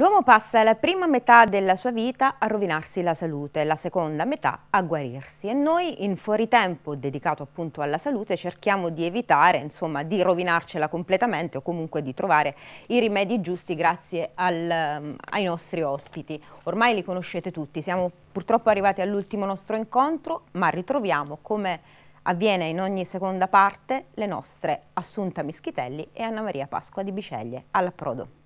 L'uomo passa la prima metà della sua vita a rovinarsi la salute, la seconda metà a guarirsi e noi in fuoritempo dedicato appunto alla salute cerchiamo di evitare insomma di rovinarcela completamente o comunque di trovare i rimedi giusti grazie al, ehm, ai nostri ospiti. Ormai li conoscete tutti, siamo purtroppo arrivati all'ultimo nostro incontro ma ritroviamo come avviene in ogni seconda parte le nostre Assunta Mischitelli e Anna Maria Pasqua di Biceglie all'approdo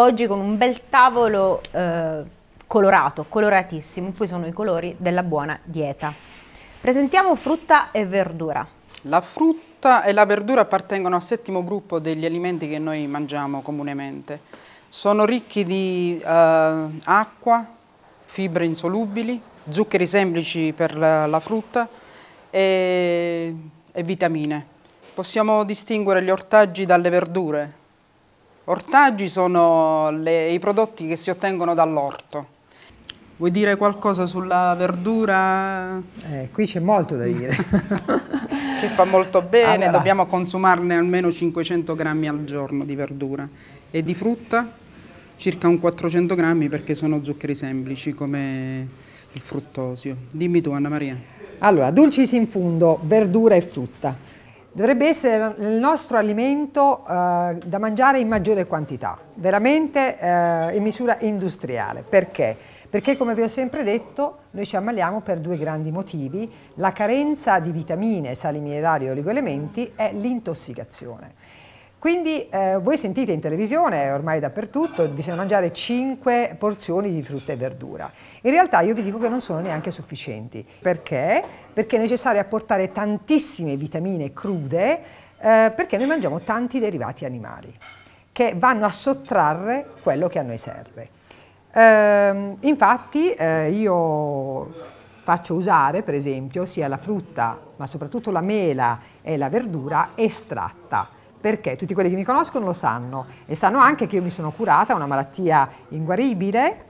oggi con un bel tavolo eh, colorato, coloratissimo, poi sono i colori della buona dieta. Presentiamo frutta e verdura. La frutta e la verdura appartengono al settimo gruppo degli alimenti che noi mangiamo comunemente. Sono ricchi di eh, acqua, fibre insolubili, zuccheri semplici per la, la frutta e, e vitamine. Possiamo distinguere gli ortaggi dalle verdure, Ortaggi sono le, i prodotti che si ottengono dall'orto. Vuoi dire qualcosa sulla verdura? Eh, qui c'è molto da dire. che fa molto bene, allora. dobbiamo consumarne almeno 500 grammi al giorno di verdura. E di frutta? Circa un 400 grammi perché sono zuccheri semplici come il fruttosio. Dimmi tu Anna Maria. Allora, dolcis in fundo, verdura e frutta. Dovrebbe essere il nostro alimento eh, da mangiare in maggiore quantità, veramente eh, in misura industriale. Perché? Perché come vi ho sempre detto noi ci ammaliamo per due grandi motivi. La carenza di vitamine, sali minerali e oligoelementi e l'intossicazione. Quindi eh, voi sentite in televisione, ormai dappertutto, bisogna mangiare 5 porzioni di frutta e verdura. In realtà io vi dico che non sono neanche sufficienti. Perché? Perché è necessario apportare tantissime vitamine crude eh, perché noi mangiamo tanti derivati animali che vanno a sottrarre quello che a noi serve. Ehm, eh, infatti io faccio usare per esempio sia la frutta ma soprattutto la mela e la verdura estratta perché tutti quelli che mi conoscono lo sanno e sanno anche che io mi sono curata una malattia inguaribile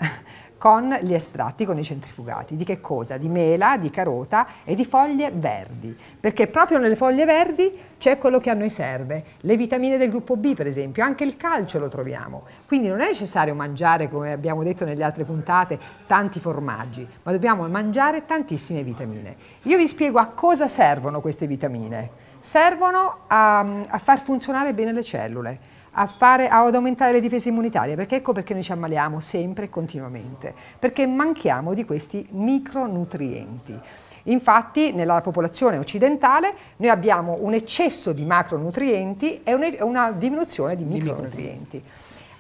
con gli estratti, con i centrifugati. Di che cosa? Di mela, di carota e di foglie verdi, perché proprio nelle foglie verdi c'è quello che a noi serve, le vitamine del gruppo B per esempio, anche il calcio lo troviamo. Quindi non è necessario mangiare, come abbiamo detto nelle altre puntate, tanti formaggi, ma dobbiamo mangiare tantissime vitamine. Io vi spiego a cosa servono queste vitamine servono a, a far funzionare bene le cellule, a fare, ad aumentare le difese immunitarie, perché ecco perché noi ci ammaliamo sempre e continuamente, perché manchiamo di questi micronutrienti. Infatti nella popolazione occidentale noi abbiamo un eccesso di macronutrienti e una diminuzione di micronutrienti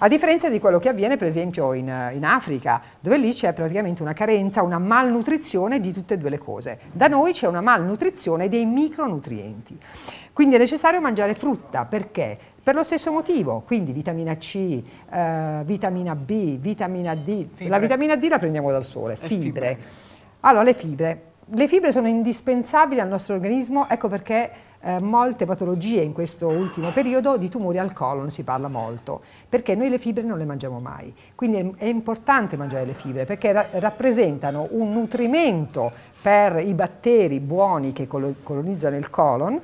a differenza di quello che avviene per esempio in, in Africa, dove lì c'è praticamente una carenza, una malnutrizione di tutte e due le cose. Da noi c'è una malnutrizione dei micronutrienti. Quindi è necessario mangiare frutta perché? Per lo stesso motivo, quindi vitamina C, eh, vitamina B, vitamina D, fibre. la vitamina D la prendiamo dal sole, fibre. fibre. Allora le fibre le fibre sono indispensabili al nostro organismo, ecco perché eh, molte patologie in questo ultimo periodo di tumori al colon si parla molto, perché noi le fibre non le mangiamo mai, quindi è, è importante mangiare le fibre perché ra rappresentano un nutrimento per i batteri buoni che colonizzano il colon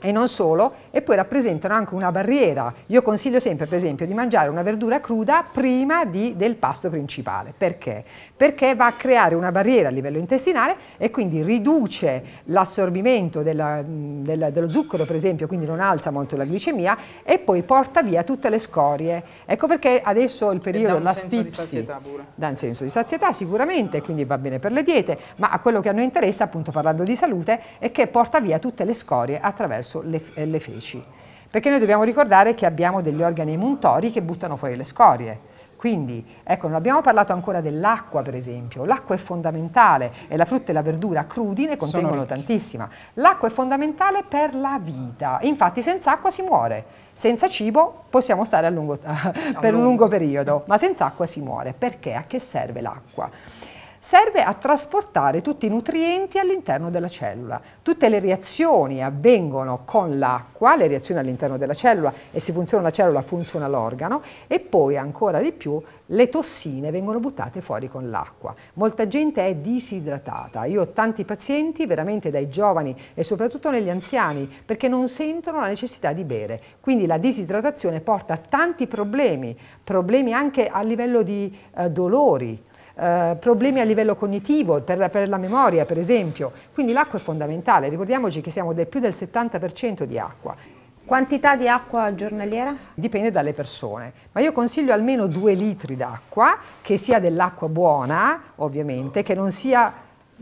e non solo, e poi rappresentano anche una barriera. Io consiglio sempre, per esempio, di mangiare una verdura cruda prima di, del pasto principale. Perché? Perché va a creare una barriera a livello intestinale e quindi riduce l'assorbimento del, dello zucchero, per esempio, quindi non alza molto la glicemia e poi porta via tutte le scorie. Ecco perché adesso il periodo della stipsi dà un senso di sazietà sicuramente, quindi va bene per le diete, ma a quello che a noi interessa, appunto parlando di salute, è che porta via tutte le scorie attraverso percorso le, eh, le feci. Perché noi dobbiamo ricordare che abbiamo degli organi muntori che buttano fuori le scorie. Quindi, ecco, non abbiamo parlato ancora dell'acqua, per esempio. L'acqua è fondamentale e la frutta e la verdura crudi ne contengono tantissima. L'acqua è fondamentale per la vita. Infatti, senza acqua si muore. Senza cibo possiamo stare lungo, per un lungo periodo, ma senza acqua si muore. Perché? A che serve l'acqua? serve a trasportare tutti i nutrienti all'interno della cellula. Tutte le reazioni avvengono con l'acqua, le reazioni all'interno della cellula e se funziona la cellula funziona l'organo e poi ancora di più le tossine vengono buttate fuori con l'acqua. Molta gente è disidratata, io ho tanti pazienti veramente dai giovani e soprattutto negli anziani perché non sentono la necessità di bere, quindi la disidratazione porta a tanti problemi, problemi anche a livello di eh, dolori, eh, problemi a livello cognitivo, per la, per la memoria per esempio. Quindi l'acqua è fondamentale, ricordiamoci che siamo del più del 70% di acqua. Quantità di acqua giornaliera? Dipende dalle persone, ma io consiglio almeno due litri d'acqua, che sia dell'acqua buona, ovviamente, che non sia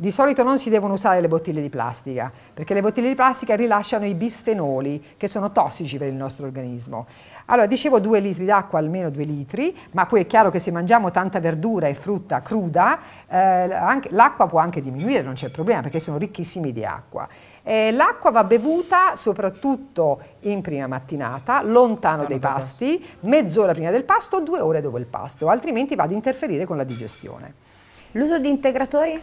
di solito non si devono usare le bottiglie di plastica, perché le bottiglie di plastica rilasciano i bisfenoli, che sono tossici per il nostro organismo. Allora, dicevo 2 litri d'acqua, almeno 2 litri, ma poi è chiaro che se mangiamo tanta verdura e frutta cruda, eh, l'acqua può anche diminuire, non c'è problema, perché sono ricchissimi di acqua. Eh, l'acqua va bevuta soprattutto in prima mattinata, lontano dai pasti, mezz'ora prima del pasto due ore dopo il pasto, altrimenti va ad interferire con la digestione. L'uso di integratori?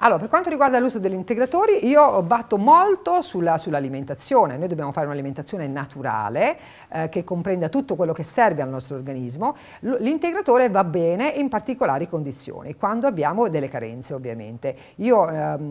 Allora, per quanto riguarda l'uso degli integratori, io batto molto sull'alimentazione. Sull Noi dobbiamo fare un'alimentazione naturale eh, che comprenda tutto quello che serve al nostro organismo. L'integratore va bene in particolari condizioni, quando abbiamo delle carenze ovviamente. Io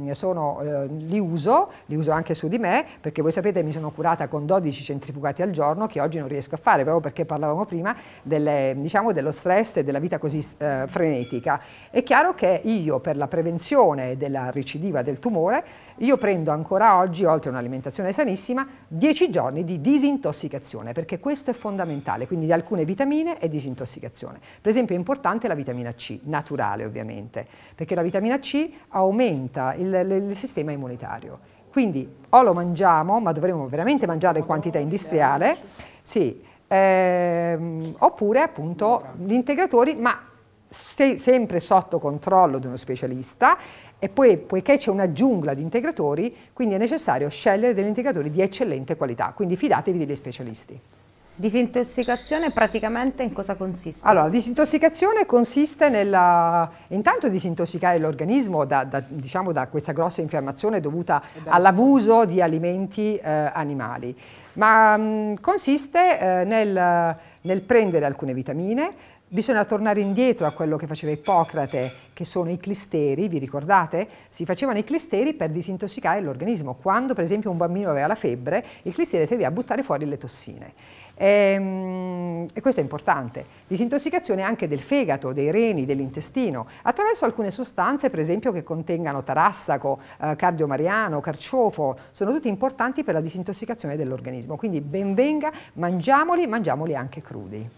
eh, sono, eh, li uso, li uso anche su di me, perché voi sapete mi sono curata con 12 centrifugati al giorno che oggi non riesco a fare, proprio perché parlavamo prima delle, diciamo, dello stress e della vita così eh, frenetica. È chiaro che io per la prevenzione della recidiva del tumore, io prendo ancora oggi, oltre a un'alimentazione sanissima, 10 giorni di disintossicazione, perché questo è fondamentale, quindi di alcune vitamine e disintossicazione. Per esempio è importante la vitamina C, naturale ovviamente, perché la vitamina C aumenta il, il sistema immunitario. Quindi o lo mangiamo, ma dovremmo veramente mangiare in quantità industriale, sì, ehm, oppure appunto gli integratori, ma sei sempre sotto controllo di uno specialista e poi poiché c'è una giungla di integratori, quindi è necessario scegliere degli integratori di eccellente qualità, quindi fidatevi degli specialisti. Disintossicazione praticamente in cosa consiste? Allora, disintossicazione consiste nella intanto disintossicare l'organismo da, da, diciamo, da, questa grossa infiammazione dovuta all'abuso di alimenti eh, animali, ma mh, consiste eh, nel, nel prendere alcune vitamine, Bisogna tornare indietro a quello che faceva Ippocrate, che sono i clisteri, vi ricordate? Si facevano i clisteri per disintossicare l'organismo. Quando per esempio un bambino aveva la febbre, il clistere serviva a buttare fuori le tossine. E, ehm, e questo è importante. Disintossicazione anche del fegato, dei reni, dell'intestino, attraverso alcune sostanze per esempio che contengano tarassaco, eh, cardiomariano, carciofo, sono tutti importanti per la disintossicazione dell'organismo. Quindi benvenga, mangiamoli, mangiamoli anche crudi.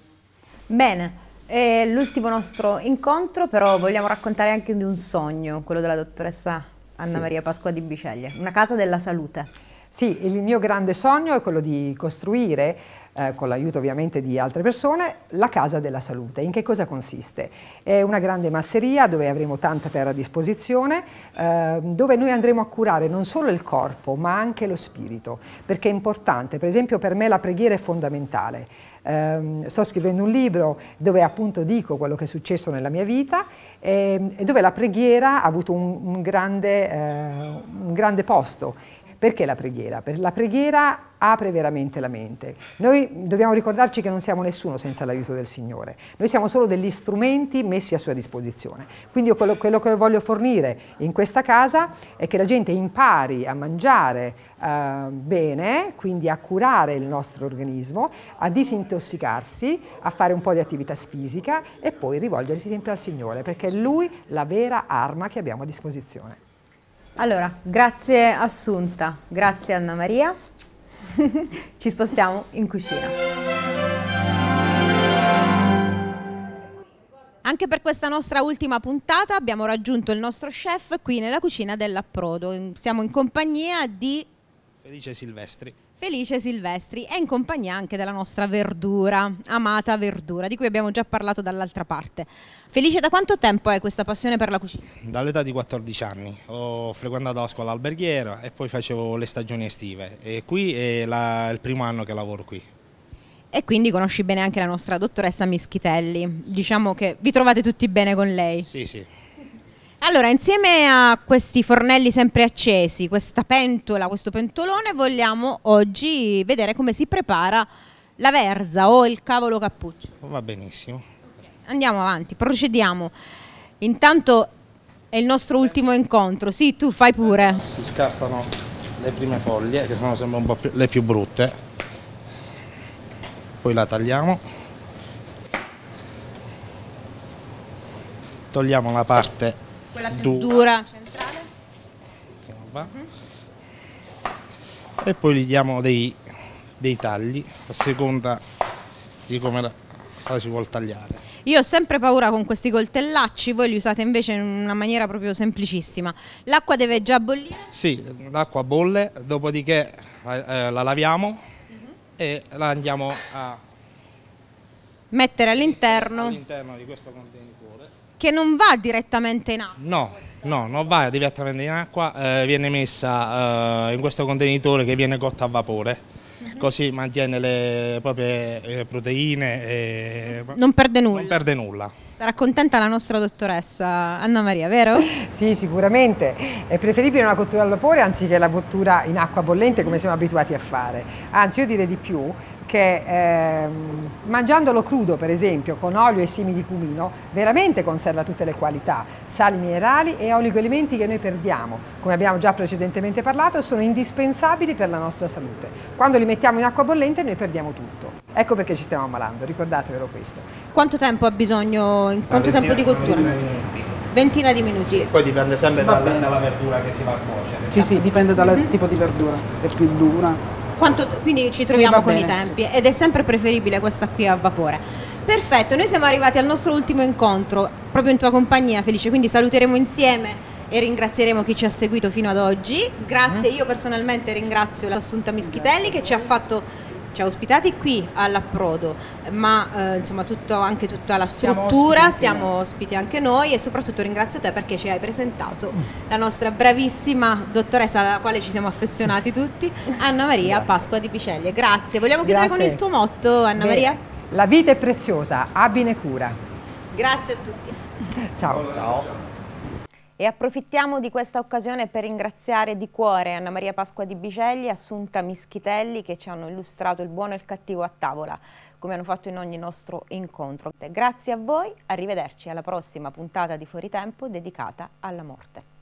Bene, è l'ultimo nostro incontro, però vogliamo raccontare anche di un sogno, quello della dottoressa Anna sì. Maria Pasqua di Biceglie, una casa della salute. Sì, il mio grande sogno è quello di costruire eh, con l'aiuto ovviamente di altre persone, la Casa della Salute. In che cosa consiste? È una grande masseria dove avremo tanta terra a disposizione, eh, dove noi andremo a curare non solo il corpo ma anche lo spirito, perché è importante, per esempio per me la preghiera è fondamentale. Ehm, sto scrivendo un libro dove appunto dico quello che è successo nella mia vita ehm, e dove la preghiera ha avuto un, grande, eh, un grande posto perché la preghiera? Perché la preghiera apre veramente la mente. Noi dobbiamo ricordarci che non siamo nessuno senza l'aiuto del Signore, noi siamo solo degli strumenti messi a sua disposizione. Quindi quello, quello, che voglio fornire in questa casa è che la gente impari a mangiare eh, bene, quindi a curare il nostro organismo, a disintossicarsi, a fare un po' di attività fisica e poi rivolgersi sempre al Signore, perché è Lui la vera arma che abbiamo a disposizione. Allora, grazie Assunta, grazie Anna Maria. Ci spostiamo in cucina. Anche per questa nostra ultima puntata abbiamo raggiunto il nostro chef qui nella cucina dell'approdo. Siamo in compagnia di Felice Silvestri. Felice Silvestri è in compagnia anche della nostra verdura, amata verdura, di cui abbiamo già parlato dall'altra parte. Felice, da quanto tempo è questa passione per la cucina? Dall'età di 14 anni. Ho frequentato la scuola alberghiera e poi facevo le stagioni estive. E qui è la, il primo anno che lavoro qui. E quindi conosci bene anche la nostra dottoressa Mischitelli. Diciamo che vi trovate tutti bene con lei. Sì, sì, allora, insieme a questi fornelli sempre accesi, questa pentola, questo pentolone, vogliamo oggi vedere come si prepara la verza o il cavolo cappuccio. Va benissimo. Andiamo avanti, procediamo. Intanto è il nostro ultimo incontro, sì, tu fai pure. Eh, si scartano le prime foglie, che sono sempre un po' più, le più brutte. Poi la tagliamo. Togliamo la parte quella più du dura centrale. Uh -huh. E poi gli diamo dei, dei tagli a seconda di come la, la si vuole tagliare. Io ho sempre paura con questi coltellacci, voi li usate invece in una maniera proprio semplicissima. L'acqua deve già bollire? Sì, l'acqua bolle, dopodiché eh, eh la laviamo uh mhm. -huh. e la andiamo a mettere all'interno all di questo contenitore che non va direttamente in acqua. No, no non va direttamente in acqua, eh, viene messa eh, in questo contenitore che viene cotta a vapore, uh mhm. -huh. così mantiene le proprie eh, proteine e non perde nulla. Non perde nulla. Sarà contenta la nostra dottoressa Anna Maria, vero? Sì, sicuramente. È preferibile una cottura al vapore anziché la cottura in acqua bollente come siamo abituati a fare. Anzi, io direi di più, che eh, mangiandolo crudo per esempio con olio e semi di cumino veramente conserva tutte le qualità, sali minerali e oligoelementi che noi perdiamo, come abbiamo già precedentemente parlato, sono indispensabili per la nostra salute. Quando li mettiamo in acqua bollente noi perdiamo tutto. Ecco perché ci stiamo ammalando, ricordatevelo questo. Quanto tempo ha bisogno, in quanto ventina, tempo di cottura? Ventina di minuti. Sì, poi dipende sempre dalla, dalla, verdura che si va a cuocere. Sì, sì, dipende dal mm -hmm. tipo di verdura, se è più dura quanto, quindi ci troviamo sì, con bene, i tempi sì. ed è sempre preferibile questa qui a vapore. Perfetto, noi siamo arrivati al nostro ultimo incontro, proprio in tua compagnia Felice, quindi saluteremo insieme e ringrazieremo chi ci ha seguito fino ad oggi. Grazie, eh? io personalmente ringrazio l'Assunta Mischitelli che ci ha fatto ci cioè, ospitati qui all'approdo, ma eh, insomma tutto, anche tutta la struttura, siamo ospiti. siamo ospiti. anche noi e soprattutto ringrazio te perché ci hai presentato mm. la nostra bravissima dottoressa alla quale ci siamo affezionati tutti, Anna Maria Grazie. Pasqua di Piceglie. Grazie, vogliamo chiudere Grazie. con il tuo motto Anna De Maria? La vita è preziosa, abbi cura. Grazie a tutti. Ciao. Ciao. E approfittiamo di questa occasione per ringraziare di cuore Anna Maria Pasqua di Bicelli e Assunta Mischitelli che ci hanno illustrato il buono e il cattivo a tavola, come hanno fatto in ogni nostro incontro. Grazie a voi, arrivederci alla prossima puntata di Fuori Tempo dedicata alla morte.